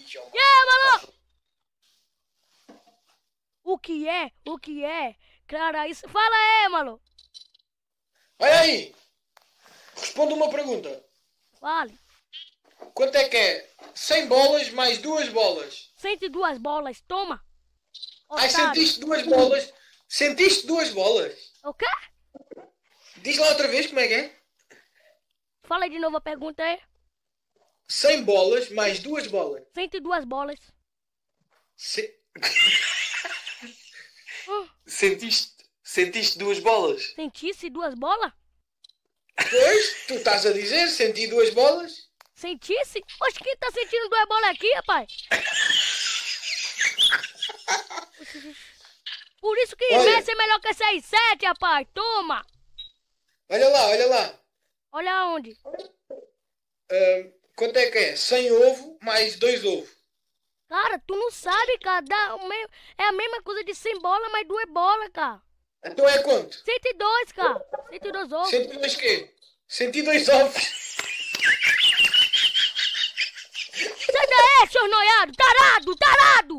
Yeah, mano! O que é? O que é? Cara, isso. Fala aí, mano! Vai aí! Responda uma pergunta. Vale. Quanto é que é? 100 bolas mais duas bolas. 102 bolas, toma! Ai, sentiste duas bolas? Sentiste duas bolas? O quê? Diz lá outra vez como é que é. Fala de novo a pergunta aí. 100 bolas mais duas bolas. 102 bolas. Se... Oh. Sentiste, sentiste duas bolas? Sentiste duas bolas? Pois, tu estás a dizer, senti duas bolas. Sentisse? Oxe, quem está sentindo duas bolas aqui, rapaz? Por isso que Messi é melhor que 6 7, rapaz. Toma! Olha lá, olha lá. Olha onde? Quanto é que é? 100 ovos mais dois ovos. Cara, tu não sabe, cara. Dá, é a mesma coisa de 100 bolas mais duas bolas, cara. Então é quanto? 102, cara. 102 ovos. 102 quê? 102 ovos. Sai é, seus noiado? Tarado, tarado!